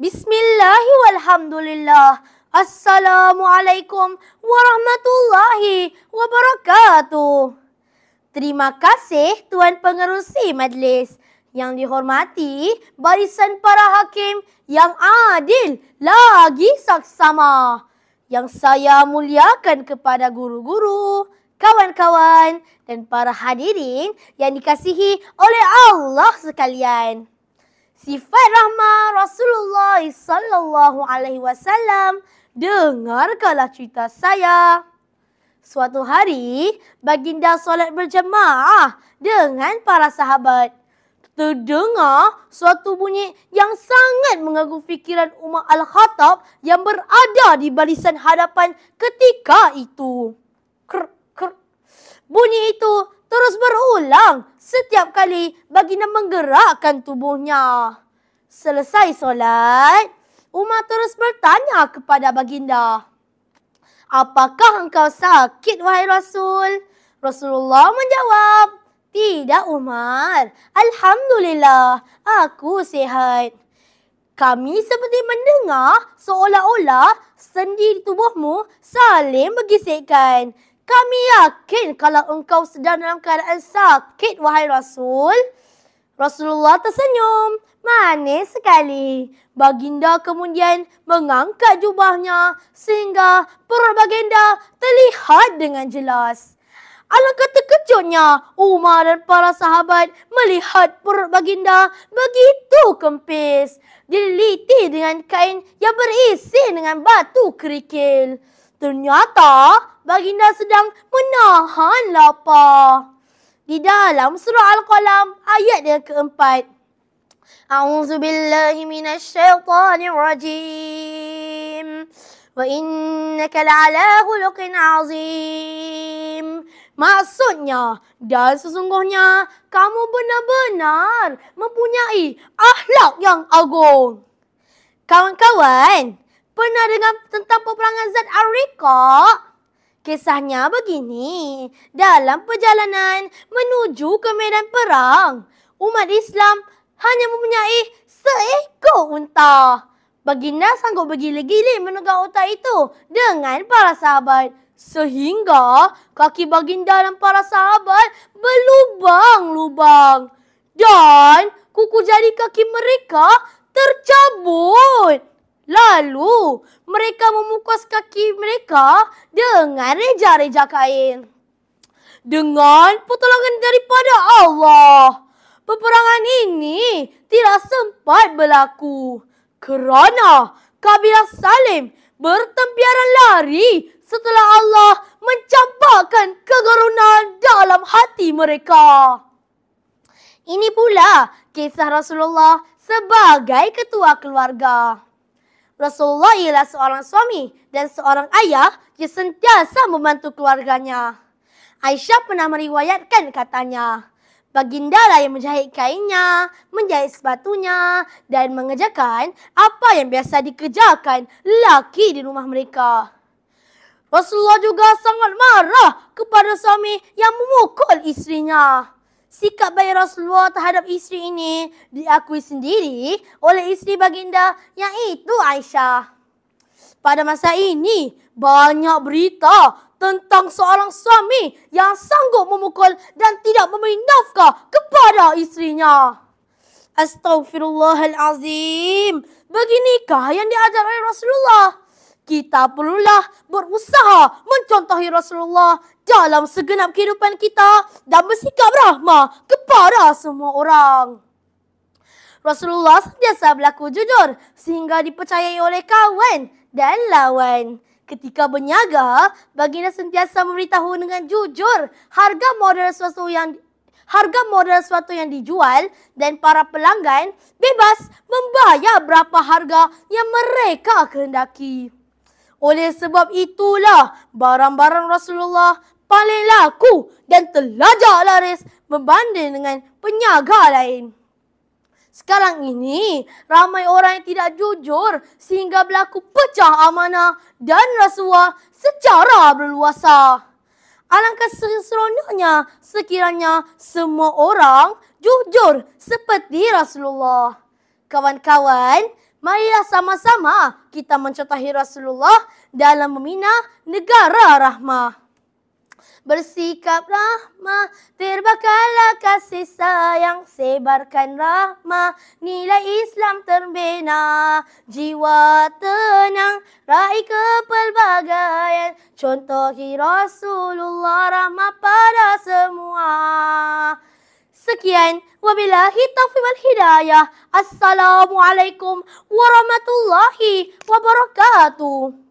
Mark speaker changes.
Speaker 1: Bismillahirrahmanirrahim. Assalamualaikum warahmatullahi wabarakatuh. Terima kasih Tuan Pengerusi Majlis. Yang dihormati barisan para hakim yang adil lagi saksama. Yang saya muliakan kepada guru-guru, kawan-kawan dan para hadirin yang dikasihi oleh Allah sekalian. Sifat Rahmah Rasulullah sallallahu alaihi wasallam, dengarkanlah cerita saya. Suatu hari, baginda solat berjemaah dengan para sahabat. Terdengar suatu bunyi yang sangat mengganggu fikiran Umar Al-Khattab yang berada di barisan hadapan ketika itu. Krr, krr. Bunyi itu terus berulang setiap kali baginda menggerakkan tubuhnya. Selesai solat, Umar terus bertanya kepada baginda. Apakah engkau sakit, wahai Rasul? Rasulullah menjawab, Tidak, Umar. Alhamdulillah, aku sihat. Kami seperti mendengar seolah-olah sendi tubuhmu saling bergisikkan. Kami yakin kalau engkau sedang dalam keadaan sakit, wahai Rasul. Rasulullah tersenyum. Manis sekali. Baginda kemudian mengangkat jubahnya sehingga perut baginda terlihat dengan jelas. Alangkah terkejutnya Umar dan para sahabat melihat perut baginda begitu kempis. Diliti dengan kain yang berisi dengan batu kerikil. Ternyata baginda sedang menahan lapar. Di dalam surah Al-Qalam ayat yang keempat. أعوذ بالله من الشيطان الرجيم وإنك لعلى خلق عظيم Maksudnya dan sesungguhnya kamu benar-benar mempunyai ahlak yang agung. Kawan-kawan, pernah dengar tentang peperangan Zat Ar-Riqa? Kisahnya begini, dalam perjalanan menuju ke medan perang, umat Islam hanya mempunyai seekor unta. Baginda sanggup bergilir-gilir menegak unta itu dengan para sahabat. Sehingga kaki baginda dan para sahabat berlubang-lubang. Dan kuku jari kaki mereka tercabut. Lalu mereka memukus kaki mereka dengan reja-reja kain. Dengan pertolongan daripada Allah tidak sempat berlaku kerana kabilah Salim bertempiaran lari setelah Allah mencampakkan kegerunan dalam hati mereka. Ini pula kisah Rasulullah sebagai ketua keluarga. Rasulullah ialah seorang suami dan seorang ayah yang sentiasa membantu keluarganya. Aisyah pernah meriwayatkan katanya, Baginda lah yang menjahit kainnya, menjahit sepatunya dan mengerjakan apa yang biasa dikerjakan lelaki di rumah mereka. Rasulullah juga sangat marah kepada suami yang memukul isterinya. Sikap baik Rasulullah terhadap isteri ini diakui sendiri oleh isteri baginda yang itu, Aisyah. Pada masa ini, banyak berita tentang seorang suami yang sanggup memukul dan tidak memberi nafkah kepada istrinya. Astaghfirullahalazim. Beginikah yang diajar oleh Rasulullah? Kita perlulah berusaha mencontohi Rasulullah dalam segenap kehidupan kita dan bersikap rahmah kepada semua orang. Rasulullah sentiasa berlaku jujur sehingga dipercayai oleh kawan dan lawan. Ketika berniaga, baginda sentiasa memberitahu dengan jujur harga modal sesuatu yang harga modal sesuatu yang dijual dan para pelanggan bebas membayar berapa harga yang mereka kehendaki. Oleh sebab itulah barang-barang Rasulullah paling laku dan telajak laris berbanding dengan penyaga lain. Sekarang ini, ramai orang yang tidak jujur sehingga berlaku pecah amanah dan rasuah secara berluasa. Alangkah seronoknya sekiranya semua orang jujur seperti Rasulullah. Kawan-kawan, marilah sama-sama kita mencetahi Rasulullah dalam meminah negara rahmah. Bersikap rahmah, terbakarlah kasih sayang. Sebarkan rahmah, nilai Islam terbina. Jiwa tenang, raih kepelbagaian. Contohi Rasulullah rahmah pada semua. Sekian, wabillahi taufiq wal hidayah. Assalamualaikum warahmatullahi wabarakatuh.